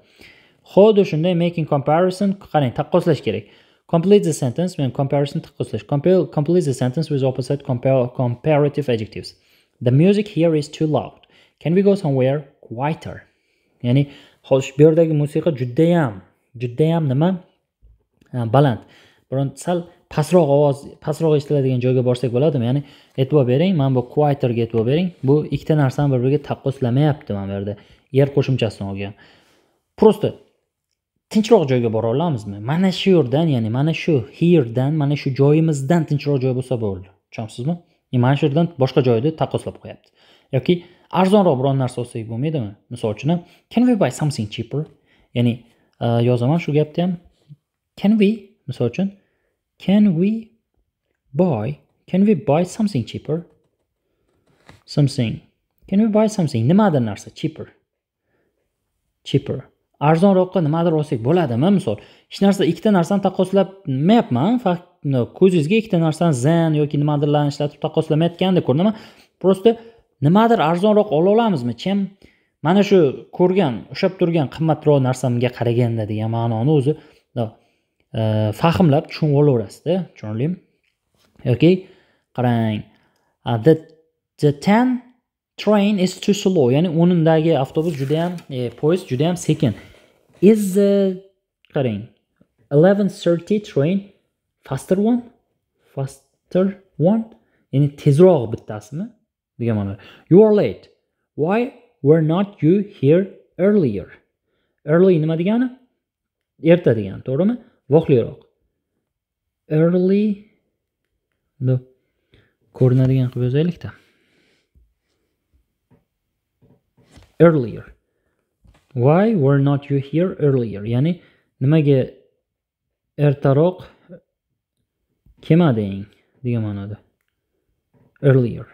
xuddi shunday making comparison qarang taqqoslash kerak Complete the sentence when comparison taqqoslash. Compare, complete the sentence with opposite compare, comparative adjectives. The music here is too loud. Can we go somewhere quieter? Ya'ni xo'sh, bu yerdagi musiqa juda ham nima? Baland. Biron sal pastroq ovoz, pastroq eshitiladigan joyga borsak bo'ladimi? Ya'ni e'tibor bering, mana bu quieterga e'tibor bering. Bu ikkita narsani bir-biriga taqqoslamayapti mana bu yerda. Yer qo'shimchasini olgan. Просто tinchroq joyga bora olamizmi mana shu yerdan ya'ni mana shu heredan mana shu joyimizdan tinchroq joy bo'lsa bo'ldi tushunyapsizmi mana shu yerdan boshqa joyni taqqoslab qo'yapti yoki arzonroq biron narsa olsak bo'lmaydimi misol uchun can we buy something cheaper ya'ni e, yozaman shu gapni ham can we misol uchun can we buy can we buy something cheaper something can we buy something nimadir narsa cheaper cheaper arzonroqqa nimadir olsak bo'ladimi misol hech narsa ikkita narsani taqqoslab nimayapman ko'zingizga ikkita narsani zen yoki nimadirlarni ishlatib taqqoslamayotgandek ko'rinaman просто nimadir arzonroq ola olamizmi chem mana shu ko'rgan ushlab turgan qimmatroq narsamga qaraganda degan ma'noni o'zi e, fahmlab tushunib olaverasizda tushunarlimi yoki qarang the, the ten train is too slow ya'ni o'nindagi avtobus judayam e, poyezd judayam sekin is the qarang 11:30 train faster one faster one ya'ni tezroq bittasimi degan ma'noda you are late why were not you here earlier early nima degani erta degani to'g'rimi Vaqtliroq. early no. ko'rinadigan qilib yozaylikda earlier Why were not you here earlier? Ya'ni nimaga ertaroq kelmading degan ma'noda. Earlier.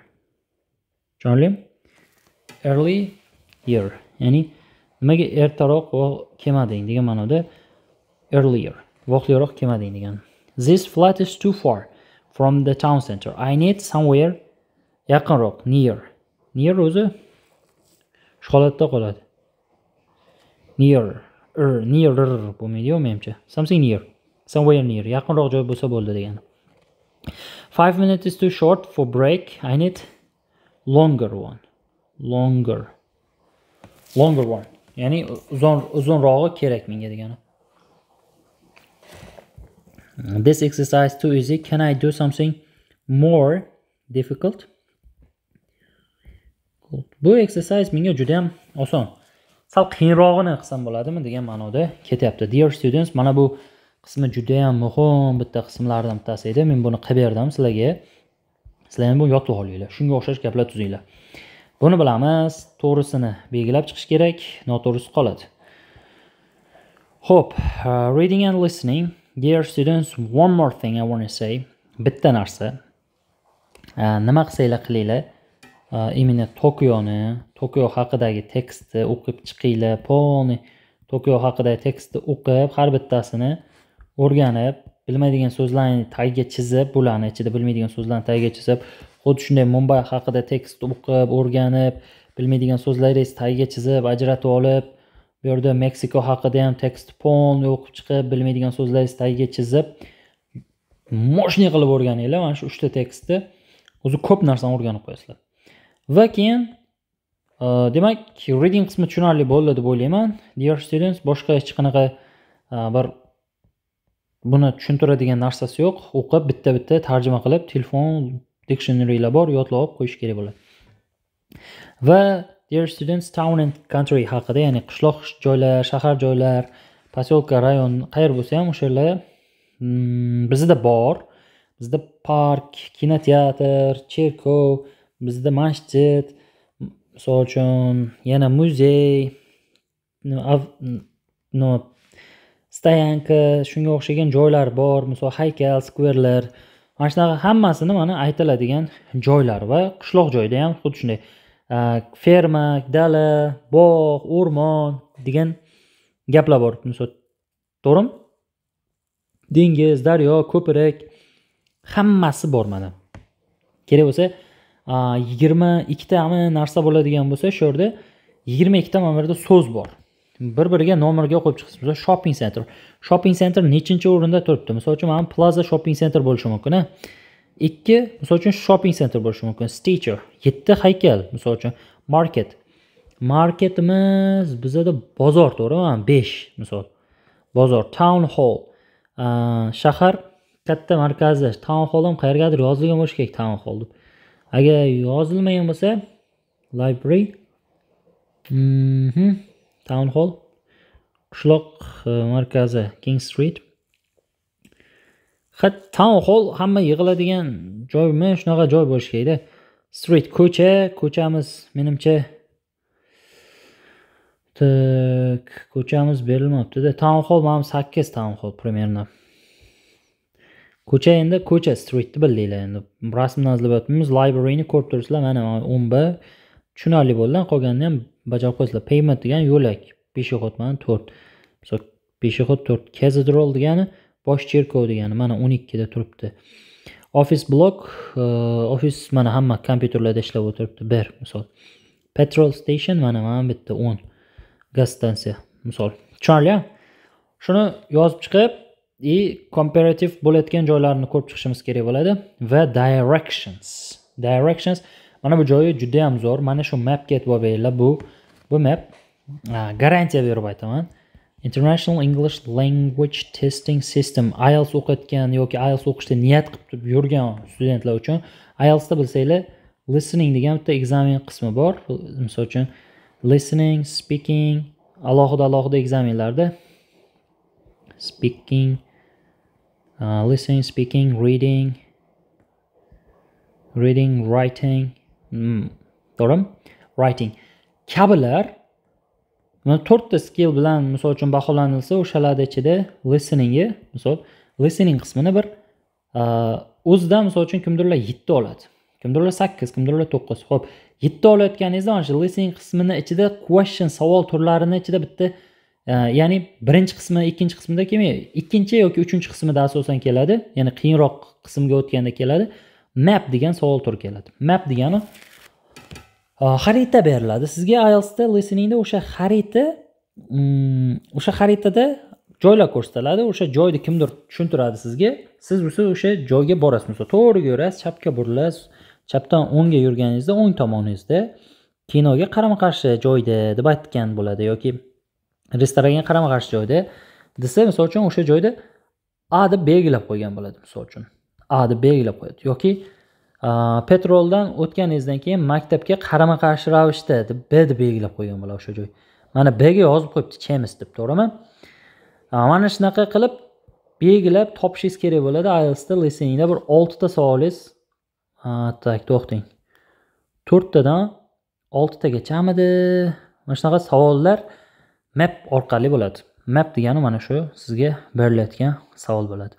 Tushunarlimi? Early year, ya'ni nimaga ertaroq kelmading degan ma'noda earlier, vaqtliroq kelmading degan. This flat is too far from the town center. I need somewhere yaqinroq, near. Near o'zi shu holatda qoladi. near er nearer bo'lmaydiyu menimcha something near somewhere near yaqinroq joy bo'lsa bo'ldi degani five minutes is too short for break i need longer one longer longer one ya'ni uzun uzunrog'i kerak menga degani this exercise too easy can i do something more difficult bu exercise menga juda yam oson sal qiyinrog'ini qilsam bo'ladimi degan ma'noda ketyapti dear students mana bu qismi juda yam muhim bitta qismlardan bittasi edi men buni qilib berdim sizlarga sizlar ham buni yodlab olinglar shunga o'xshash gaplar tuzinglar buni bilamiz to'g'risini belgilab chiqish kerak noto'g'risi qoladi ho'p uh, reading and listening dear students one more thing i want to say bitta narsa uh, nima qilsanglar qilinglar именно Токиони, Токио ҳақидаги текстни ўқиб чиқинглар, полный Токио ҳақидаги текстни ўқиб, ҳар биттасини ўрганиб, билмайдиган сўзларни тагига чизиб, буларни ичида билмайдиган сўзларни тагига чизиб, худди шундай Мумбай ҳақида текстни ўқиб, ўрганиб, билмайдиган сўзларингизни тагига чизиб, ажратиб олиб, бу ерда Мексико ҳақида ҳам текст полный ўқиб чиқиб, билмайдиган сўзларингизни тагига чизиб, мощный қилиб ўрганинглар, мана шу 3та текстни ўзи кўп нарсани ўрганиб қўясизлар. va keyin e, demak reading qismi tushunarli bo'ldi deb o'ylayman dear students boshqa hech qanaqa e, bir buni tushuntiradigan narsasi yo'q o'qib bitta bitta tarjima qilib telefon dictionarylar bor yodlab qo'yish kerak bo'ladi va dear students town and country haqida ya'ni qishloq joylar shahar joylar posyolka rayon qayer bo'lsa ham o'sha yerlar mm, bizda bor bizda park kinoteatr cherkov bizda masjid misol uchun yana muzey stoyanka shunga o'xshagan joylar bor misol haykal skverlar mana shunaqa hammasini mana aytiladigan joylar va qishloq joyda ham xuddi shunday ferma dala bog' o'rmon degan gaplar bor misol to'g'rimi dengiz daryo ko'prik hammasi bor mana kerak bo'lsa yigirma ikkitami narsa bo'ladigan bo'lsa shu yerda yigirma ikkita mana bu yerda so'z bor bir biriga nomerga qo'yib chiqamiz misol shopping center shopping center nechinchi o'rinda turibdi misol uchun mana plaza shopping center bo'lishi mumkin a ikki misol uchun shopping center bo'lishi mumkin stecher yetti haykal misol uchun market marketimiz bizada bozor to'g'rimi besh misol bozor town hall shahar katta markazi town hall ham qayergadir yozilgan bo'lishi kerak town hall deb agar yozilmagan bo'lsa library mhm. town hall qishloq e, markazi king street town hall hamma yig'iladigan joymi shunaqa joy bo'lishi kerakda street ko'cha ko'chamiz menimcha ko'chamiz berilmayaptida town hall mana sakkiz town hall примерно ko'cha endi ko'cha streetni bildinglar endi rasmdan yotibmiz libraryni ko'rib turibsizlar mana o'n bir tushunarli bo'ldilar qolganini ham bajarib qo'yasizlar payment degani yo'lak peshexod mana to'rt peshexod to'rt kazidrol degani bosh cherkov degani mana o'n ikkida turibdi ofis blok e, ofis mana hamma kompyuterlarda ishlab o'tiribdi bir misol petrol station mana mana bitta o'n gaz stansiya misol tushunarli shuni yozib chiqib и comparative bo'layotgan joylarni ko'rib chiqishimiz kerak bo'ladi va directions directions mana bu joyi juda yam zo'r mana shu mapga e'tibor beringlar bu bu map garantiya berib aytaman international english language testing system ielts o'qiyotgan yoki ielts o'qishni niyat qilib yurgan studentlar uchun ielsda bilsanglar listening degan bitta ekzamen qismi bor misol uchun listening speaking alohida alohida ekzamenlarda speaking uh, listening, speaking, reading, reading, writing. Hmm, to'g'rimi? Writing. Kabilar mana to'rtta skill bilan misol uchun baholanilsa o'shalarni ichida listeningi misol listening qismini bir uh, o'zidan misol uchun kimdirlar yetti oladi kimdirlar sakkiz kimdirlar to'qqiz ho'p yetti olayotganingizda mana shu listening qismini ichida question savol turlarini ichida bitta ya'ni birinchi qismi ikkinchi qismida kelmaydi ikkinchi yoki uchinchi qismida asosan keladi ya'ni qiyinroq qismga o'tganda keladi map degan savol turi keladi map degani xarita beriladi sizga ielsda listeningda o'sha xarita mm, o'sha xaritada joylar ko'rsatiladi o'sha joyni kimdir tushuntiradi sizga siz esa o'sha joyga borasiz misol to'g'riga yurasiz chapga burilasiz chapdan o'ngga yurganingizda o'ng tomoningizda kinoga qarama qarshi joyda deb aytgan bo'ladi yoki restoranga qarama qarshi joyda desa misol uchun o'sha joyda a deb belgilab qo'ygan bo'ladi misol uchun a deb belgilab qo'yadi yoki petroldan o'tganingizdan keyin maktabga qarama qarshi ravishda deb b deb belgilab qo'ygan bo'ladi o'sha joy mana bga yozib qo'yibdi chemis deb to'g'rimi mana shunaqa qilib belgilab topishingiz kerak bo'ladi ielsda listeningda bir oltita savolingiz так to'xting to'rttadan oltitagachamidi mana shunaqa savollar map orqali bo'ladi map degani mana shu sizga berilayotgan savol bo'ladi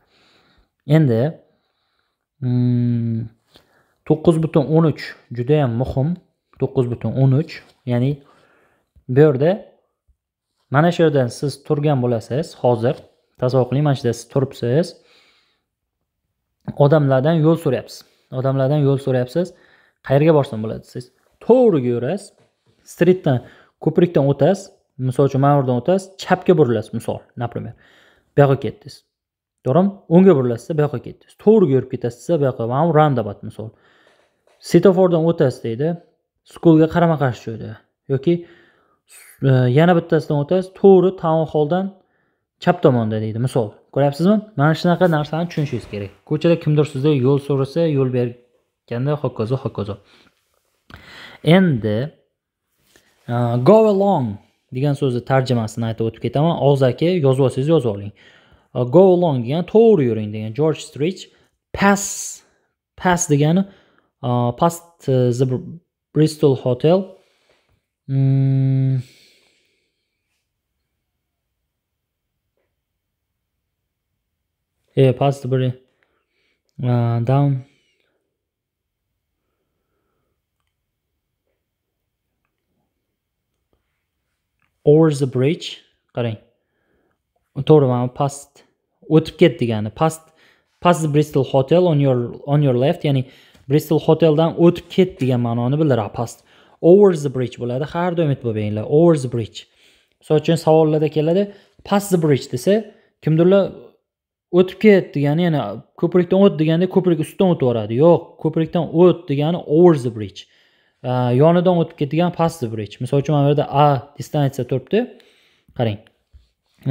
endi mm, to'qqiz butun o'n uch judayam muhim to'qqiz butun o'n uch ya'ni bu yerda mana shu yerdan siz turgan bo'lasiz hozir tasavvur qiling mana shu yerda siz turibsiz odamlardan yo'l so'rayapsiz odamlardan yo'l so'rayapsiz qayerga borsam bo'ladi siz to'g'riga yurasiz stritdan ko'prikdan o'tasiz misol uchun mana buyoqdan o'tasiz chapga burilasiz misol например bu yoqqa ketdingiz to'g'rimi o'ngga burilasizda bu yoqqa ketdingiz to'g'riga yurib ketasiz bu yoqqa mana bu randabat misol svetofordan o'tasiz deydi skulga qarama qarshi joyda yoki e, yana bittasidan o'tasiz to'g'ri town holdan chap tomonda deydi misol ko'ryapsizmi mana shunaqa narsani tushunishingiz kerak ko'chada kimdir sizga yo'l so'rasa yo'l berganda hokazo hokazo endi uh, go along degan so'zni tarjimasini aytib o'tib ketaman og'zaki yozib olsangiz yozib oling uh, go along degan to'g'ri yuring degan george strich pass pass degani uh, past the bristol hotel e past the down over the bridge qarang to'g'ri mana past o'tib ket degani past past the bristol hotel on your on your left ya'ni bristol hoteldan o'tib ket degan ma'noni bildiradi past over the bridge bo'ladi har doim e'tibor beringlar over the bridge misol uchun savollarda keladi past the bridge desa kimdirlar o'tib ket degani yana ko'prikdan o't deganda ko'prik ustidan o'tib yuboradi yo'q ko'prikdan o't degani over the bridge yonidan o'tib ketgan past bridge misol uchun mana bu yerda a distansiya turibdi qarang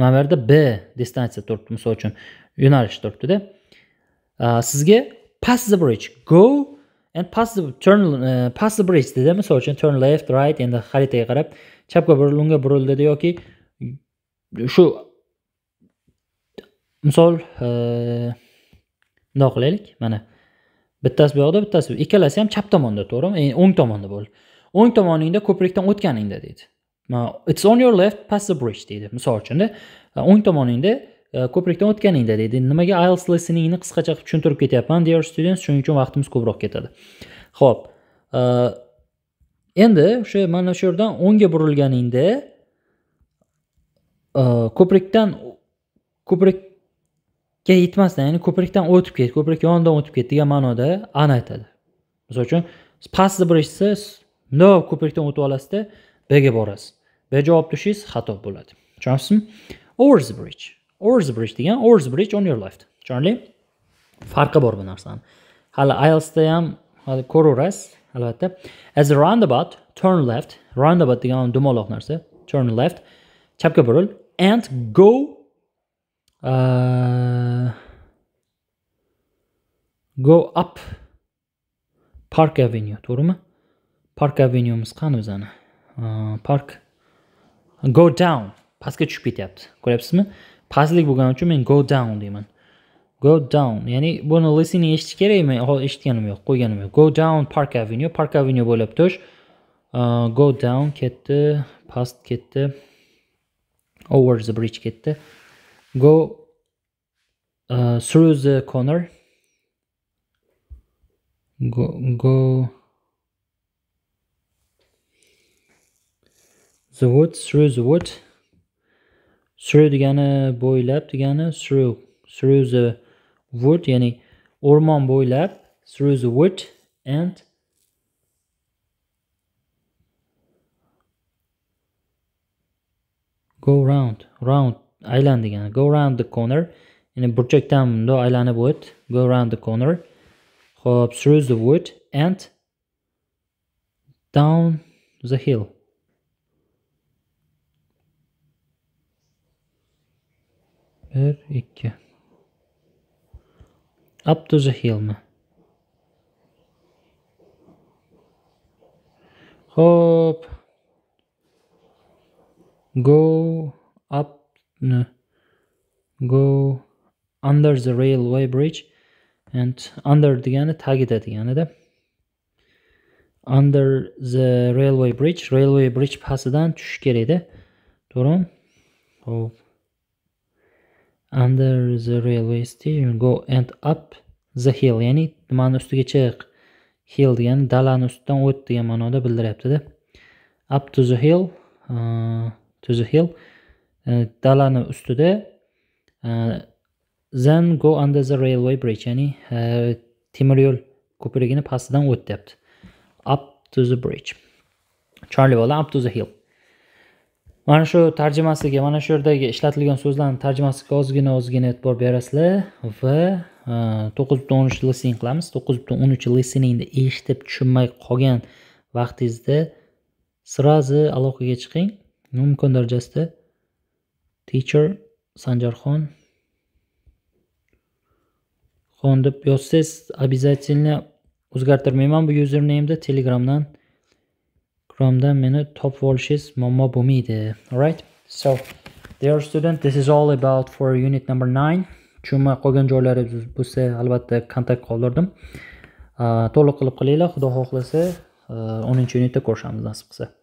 mana bu yerda b distansiya turibdi misol uchun yo'nalish turibdida sizga past the bridge go and past the turn uh, e, past the bridge dedi misol uchun turn left right endi xaritaga qarab chapga buril o'ngga buril dedi yoki shu misol bundoq e, qilaylik mana bittasi bu yoqda bittasi ikkalasi ham chap tomonda to'g'rimi o'ng tomonda bo'l o'ng tomoningda ko'prikdan o'tganingda deydi it's on your left past the bridge deydi misol uchunda e, o'ng tomoningda e, ko'prikdan o'tganingda deydi nimaga ielts listeningni qisqacha qilib tushuntirib ketyapman dear students shuning uchun vaqtimiz ko'proq ketadi ho'p e, endi o'sha mana shu yerdan o'ngga burilganingda ko'prikdan ko'prik yetmasdan ya'ni ko'prikdan o'tib ketdi ko'prik yonidan o'tib ketdi degan ma'noda an aytadi misol uchun pastni bir no ko'prikdan o'tib olasizda bga borasiz b javob tushingiz xato bo'ladi tushunyapsizmi the bridge the bridge degan the bridge on your left tushunarli farqi bor bu narsani hali ielsda ham hali ko'raverasiz albatta as a roundabout turn left roundabout degan dumaloq narsa turn left chapga buril and go Ee, go up Park Avenue, doğru mu? Park Avenue'miz qani o'zani? Uh, ee, park go down pastga tushib ketyapti. Ko'ryapsizmi? Pastlik bo'lgani uchun men go down deyman. Go down, ya'ni buni mi? eshitish kerakmi? Hozir eshitganim yo'q, qo'yganim yo'q. Go down Park Avenue, Park Avenue bo'ylab tush. Ee, go down kette past kette Over the bridge kette. go uh, through the corner go go the wood through the wood through degani bo'ylab degani through through the wood ya'ni o'rmon bo'ylab through the wood and go round round Island again. go around the corner ya'ni project bundoq aylanib island wood. go around the corner ho'p through the wood and down the hill up to the hill. ho'p go up no, go under the railway bridge and under degani tagida deganida under the railway bridge railway bridge pastidan tushish kerakda to'g'rimi hop under the railway station go and up the hill ya'ni nimani ustiga chiq hill degani dalani ustidan o't degan ma'noda bildiryaptida up to the hill uh, to the hill dalani ustida zan go under the railway bridge ya'ni temir yo'l ko'prigini pastidan deyapti up to the bridge charli bo'ldi up to the hill mana shu tarjimasiga mana shu yerdagi ishlatilgan so'zlarni tarjimasiga ozgina ozgina e'tibor berasizlar va to'qqiz butun o'n uch listening qilamiz to'qqiz butun o'n uch listeningni eshitib tushunmay qolgan vaqtingizda сразу aloqaga chiqing mumkin darajasida teacher sanjarxon xon deb yozsangiz обязательно o'zgartirmayman bu username'da telegramdan Chromedan meni topib olishingiz muammo bo'lmaydi right so dear student this is all about for unit number 9 tushunmay qolgan joylari bo'lsa albatta kontakt qoldirdim uh, to'liq qilib qilinglar xudo xohlasa 10 uh, o'ninchi unitda ko'rishamiz nasib qilsa